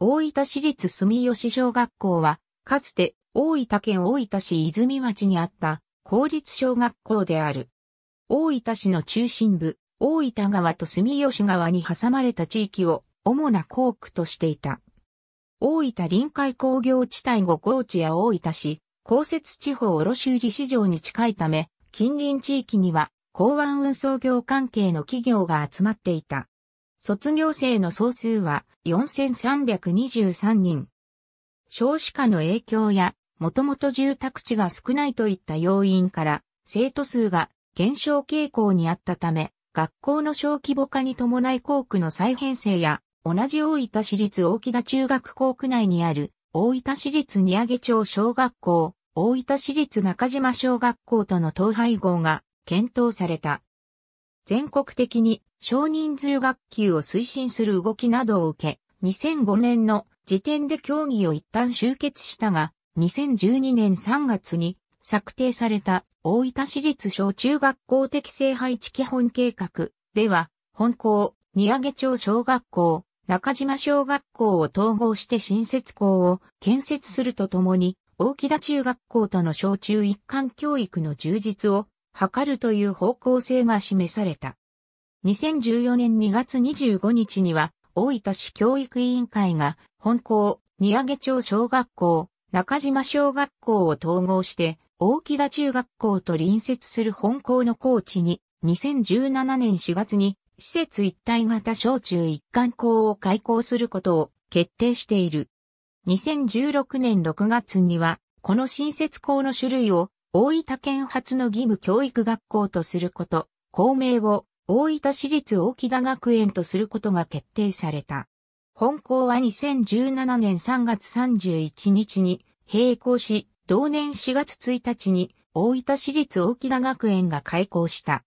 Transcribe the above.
大分市立住吉小学校は、かつて大分県大分市泉町にあった公立小学校である。大分市の中心部、大分川と住吉川に挟まれた地域を主な校区としていた。大分臨海工業地帯5高地や大分市、公設地方卸売市場に近いため、近隣地域には港湾運送業関係の企業が集まっていた。卒業生の総数は4323人。少子化の影響や、もともと住宅地が少ないといった要因から、生徒数が減少傾向にあったため、学校の小規模化に伴い校区の再編成や、同じ大分市立大木田中学校区内にある、大分市立荷上町小学校、大分市立中島小学校との統廃合が検討された。全国的に少人数学級を推進する動きなどを受け、2005年の時点で協議を一旦終結したが、2012年3月に策定された大分市立小中学校的正配置基本計画では、本校、宮上町小学校、中島小学校を統合して新設校を建設するとともに、大木田中学校との小中一貫教育の充実を図るという方向性が示された。2014年2月25日には、大分市教育委員会が、本校、宮上町小学校、中島小学校を統合して、大木田中学校と隣接する本校の高地に、2017年4月に、施設一体型小中一貫校を開校することを決定している。2016年6月には、この新設校の種類を大分県発の義務教育学校とすること、校名を大分市立大木田学園とすることが決定された。本校は2017年3月31日に閉校し、同年4月1日に大分市立大木田学園が開校した。